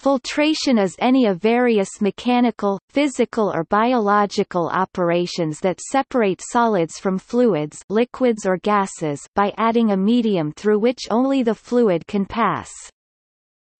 Filtration is any of various mechanical, physical or biological operations that separate solids from fluids liquids or gases by adding a medium through which only the fluid can pass.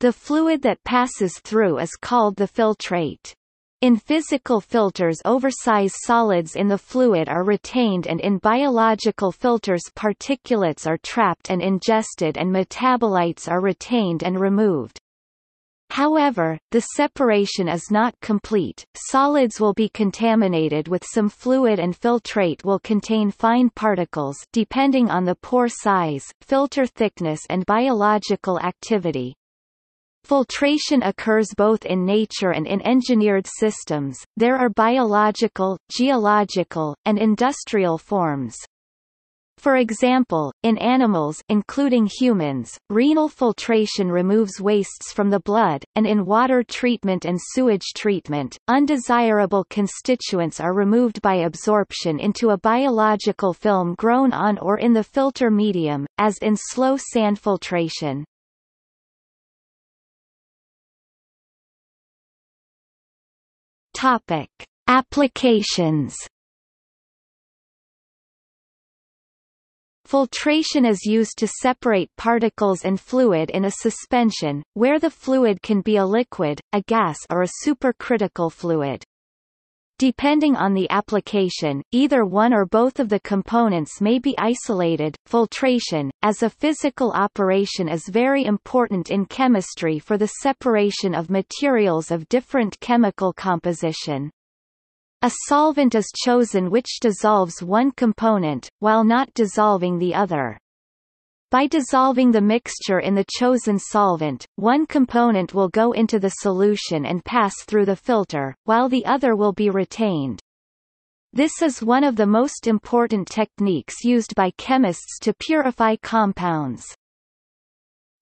The fluid that passes through is called the filtrate. In physical filters oversized solids in the fluid are retained and in biological filters particulates are trapped and ingested and metabolites are retained and removed. However, the separation is not complete, solids will be contaminated with some fluid and filtrate will contain fine particles depending on the pore size, filter thickness and biological activity. Filtration occurs both in nature and in engineered systems. There are biological, geological, and industrial forms. For example, in animals including humans, renal filtration removes wastes from the blood, and in water treatment and sewage treatment, undesirable constituents are removed by absorption into a biological film grown on or in the filter medium, as in slow sand filtration. Topic: Applications Filtration is used to separate particles and fluid in a suspension, where the fluid can be a liquid, a gas or a supercritical fluid. Depending on the application, either one or both of the components may be isolated. Filtration, as a physical operation, is very important in chemistry for the separation of materials of different chemical composition. A solvent is chosen which dissolves one component, while not dissolving the other. By dissolving the mixture in the chosen solvent, one component will go into the solution and pass through the filter, while the other will be retained. This is one of the most important techniques used by chemists to purify compounds.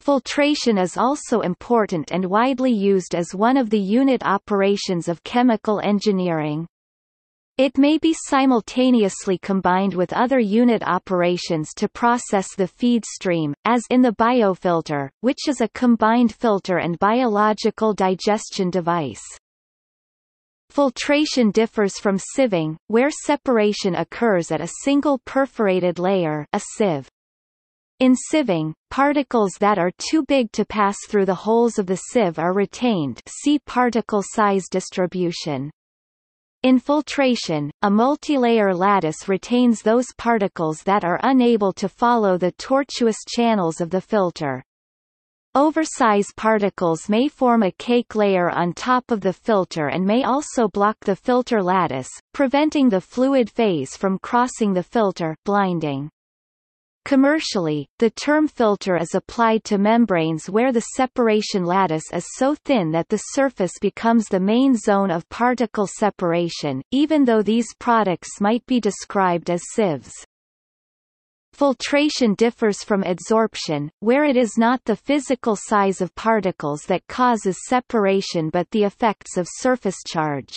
Filtration is also important and widely used as one of the unit operations of chemical engineering. It may be simultaneously combined with other unit operations to process the feed stream, as in the biofilter, which is a combined filter and biological digestion device. Filtration differs from sieving, where separation occurs at a single perforated layer a sieve. In sieving, particles that are too big to pass through the holes of the sieve are retained see particle size distribution. In filtration, a multilayer lattice retains those particles that are unable to follow the tortuous channels of the filter. Oversize particles may form a cake layer on top of the filter and may also block the filter lattice, preventing the fluid phase from crossing the filter blinding. Commercially, the term filter is applied to membranes where the separation lattice is so thin that the surface becomes the main zone of particle separation, even though these products might be described as sieves. Filtration differs from adsorption, where it is not the physical size of particles that causes separation but the effects of surface charge.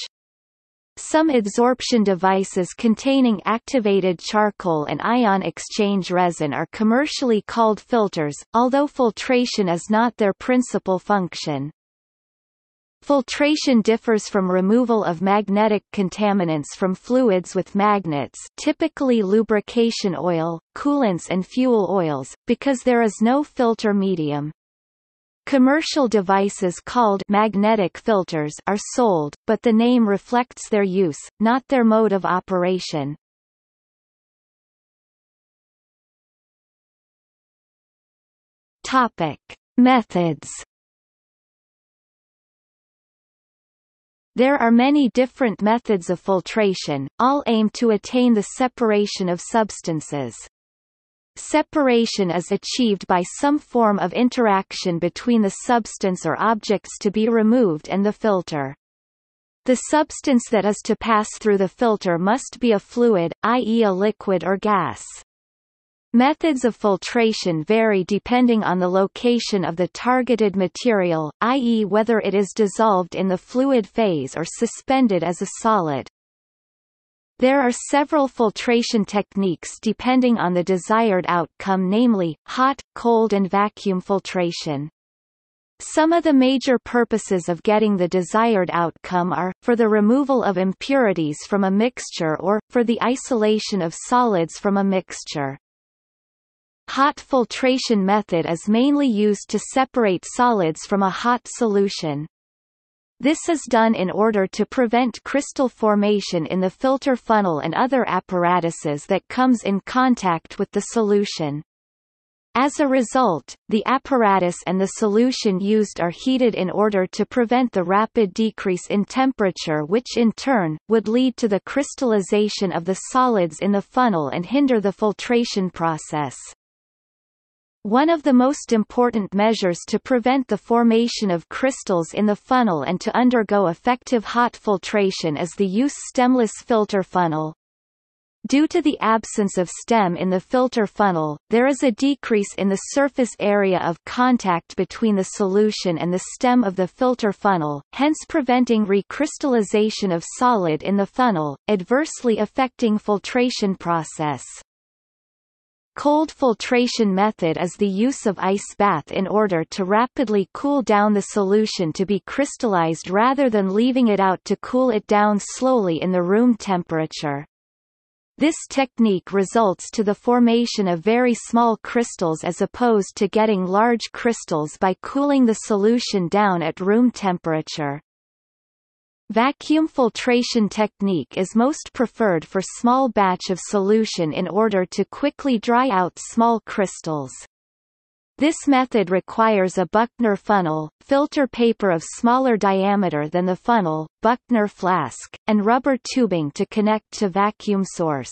Some adsorption devices containing activated charcoal and ion exchange resin are commercially called filters, although filtration is not their principal function. Filtration differs from removal of magnetic contaminants from fluids with magnets typically lubrication oil, coolants and fuel oils, because there is no filter medium. Commercial devices called magnetic filters are sold, but the name reflects their use, not their mode of operation. Topic: Methods. There are many different methods of filtration, all aim to attain the separation of substances. Separation is achieved by some form of interaction between the substance or objects to be removed and the filter. The substance that is to pass through the filter must be a fluid, i.e. a liquid or gas. Methods of filtration vary depending on the location of the targeted material, i.e. whether it is dissolved in the fluid phase or suspended as a solid. There are several filtration techniques depending on the desired outcome namely, hot, cold and vacuum filtration. Some of the major purposes of getting the desired outcome are, for the removal of impurities from a mixture or, for the isolation of solids from a mixture. Hot filtration method is mainly used to separate solids from a hot solution. This is done in order to prevent crystal formation in the filter funnel and other apparatuses that comes in contact with the solution. As a result, the apparatus and the solution used are heated in order to prevent the rapid decrease in temperature which in turn, would lead to the crystallization of the solids in the funnel and hinder the filtration process. One of the most important measures to prevent the formation of crystals in the funnel and to undergo effective hot filtration is the use stemless filter funnel. Due to the absence of stem in the filter funnel, there is a decrease in the surface area of contact between the solution and the stem of the filter funnel, hence preventing recrystallization of solid in the funnel, adversely affecting filtration process. Cold filtration method is the use of ice bath in order to rapidly cool down the solution to be crystallized rather than leaving it out to cool it down slowly in the room temperature. This technique results to the formation of very small crystals as opposed to getting large crystals by cooling the solution down at room temperature. Vacuum filtration technique is most preferred for small batch of solution in order to quickly dry out small crystals. This method requires a Buckner funnel, filter paper of smaller diameter than the funnel, Buckner flask, and rubber tubing to connect to vacuum source.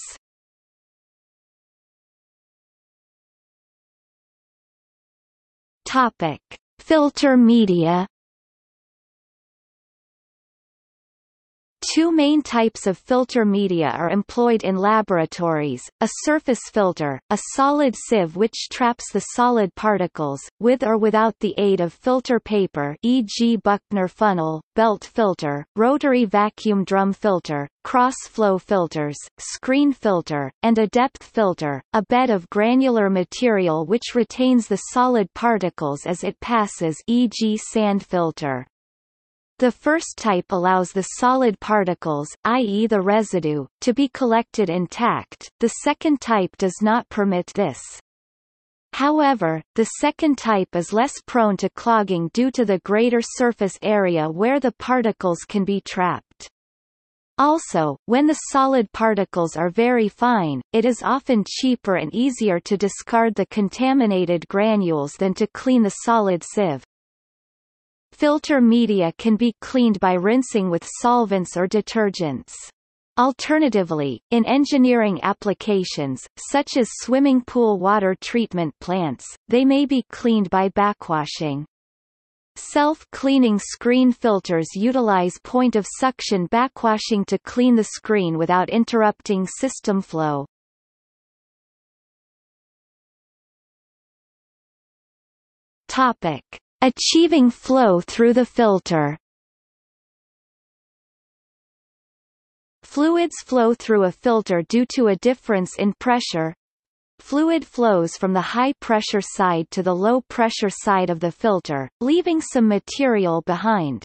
Topic: Filter media Two main types of filter media are employed in laboratories, a surface filter, a solid sieve which traps the solid particles, with or without the aid of filter paper e.g. Buckner funnel, belt filter, rotary vacuum drum filter, cross-flow filters, screen filter, and a depth filter, a bed of granular material which retains the solid particles as it passes e.g. sand filter. The first type allows the solid particles, i.e. the residue, to be collected intact, the second type does not permit this. However, the second type is less prone to clogging due to the greater surface area where the particles can be trapped. Also, when the solid particles are very fine, it is often cheaper and easier to discard the contaminated granules than to clean the solid sieve. Filter media can be cleaned by rinsing with solvents or detergents. Alternatively, in engineering applications, such as swimming pool water treatment plants, they may be cleaned by backwashing. Self-cleaning screen filters utilize point-of-suction backwashing to clean the screen without interrupting system flow. Topic. Achieving flow through the filter Fluids flow through a filter due to a difference in pressure. Fluid flows from the high-pressure side to the low-pressure side of the filter, leaving some material behind.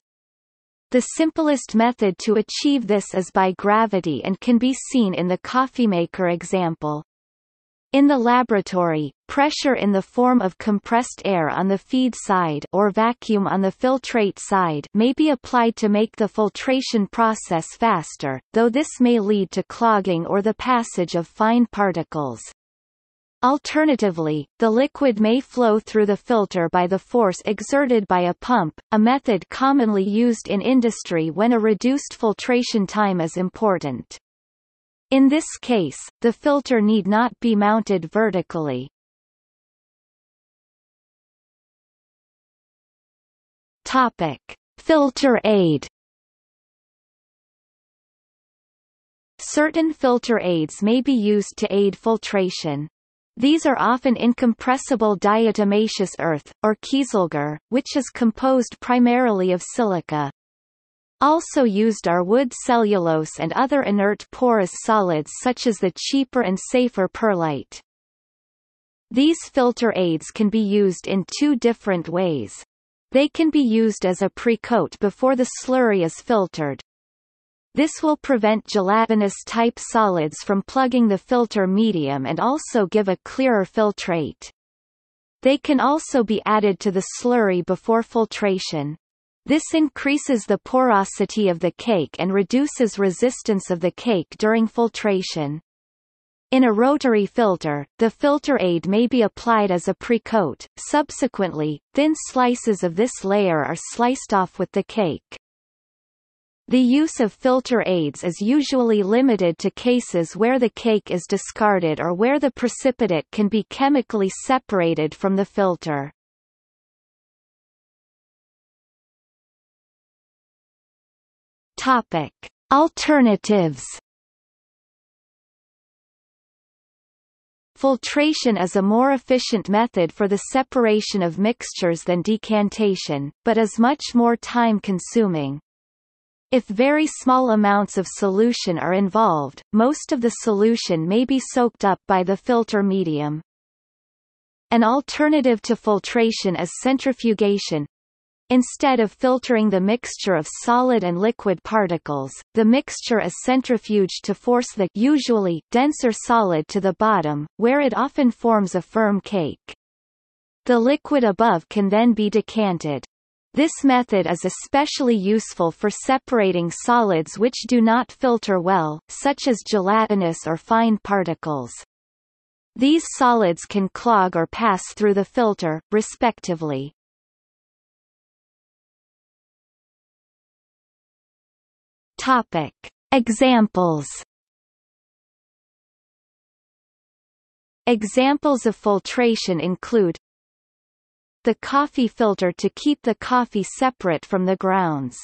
The simplest method to achieve this is by gravity and can be seen in the coffeemaker example. In the laboratory, pressure in the form of compressed air on the feed side or vacuum on the filtrate side may be applied to make the filtration process faster, though this may lead to clogging or the passage of fine particles. Alternatively, the liquid may flow through the filter by the force exerted by a pump, a method commonly used in industry when a reduced filtration time is important. In this case, the filter need not be mounted vertically. Topic: Filter aid. Certain filter aids may be used to aid filtration. These are often incompressible diatomaceous earth, or kieselger, which is composed primarily of silica also used are wood cellulose and other inert porous solids such as the cheaper and safer perlite. These filter aids can be used in two different ways. They can be used as a precoat before the slurry is filtered. This will prevent gelatinous-type solids from plugging the filter medium and also give a clearer filtrate. They can also be added to the slurry before filtration. This increases the porosity of the cake and reduces resistance of the cake during filtration. In a rotary filter, the filter aid may be applied as a precoat. Subsequently, thin slices of this layer are sliced off with the cake. The use of filter aids is usually limited to cases where the cake is discarded or where the precipitate can be chemically separated from the filter. Topic: Alternatives. Filtration is a more efficient method for the separation of mixtures than decantation, but is much more time-consuming. If very small amounts of solution are involved, most of the solution may be soaked up by the filter medium. An alternative to filtration is centrifugation, Instead of filtering the mixture of solid and liquid particles, the mixture is centrifuged to force the usually denser solid to the bottom, where it often forms a firm cake. The liquid above can then be decanted. This method is especially useful for separating solids which do not filter well, such as gelatinous or fine particles. These solids can clog or pass through the filter, respectively. Topic. Examples Examples of filtration include the coffee filter to keep the coffee separate from the grounds.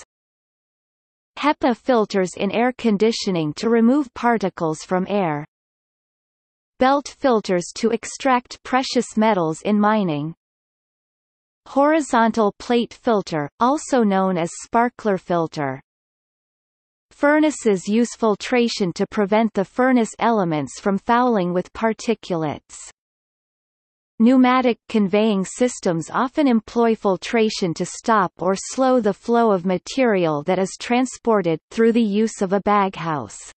HEPA filters in air conditioning to remove particles from air. Belt filters to extract precious metals in mining. Horizontal plate filter, also known as sparkler filter. Furnaces use filtration to prevent the furnace elements from fouling with particulates. Pneumatic conveying systems often employ filtration to stop or slow the flow of material that is transported, through the use of a baghouse.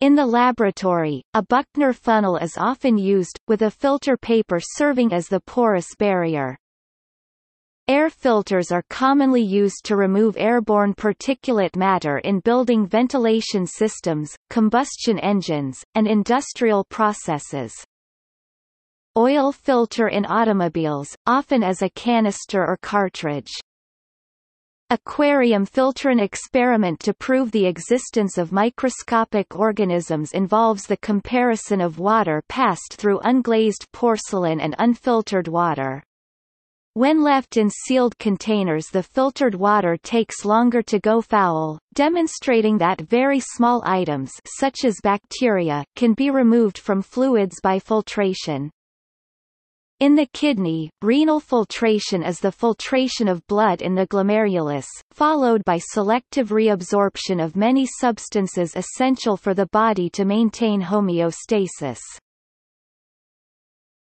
In the laboratory, a Buckner funnel is often used, with a filter paper serving as the porous barrier. Air filters are commonly used to remove airborne particulate matter in building ventilation systems, combustion engines, and industrial processes. Oil filter in automobiles, often as a canister or cartridge. Aquarium filter An experiment to prove the existence of microscopic organisms involves the comparison of water passed through unglazed porcelain and unfiltered water. When left in sealed containers the filtered water takes longer to go foul, demonstrating that very small items such as bacteria can be removed from fluids by filtration. In the kidney, renal filtration is the filtration of blood in the glomerulus, followed by selective reabsorption of many substances essential for the body to maintain homeostasis.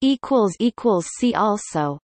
See also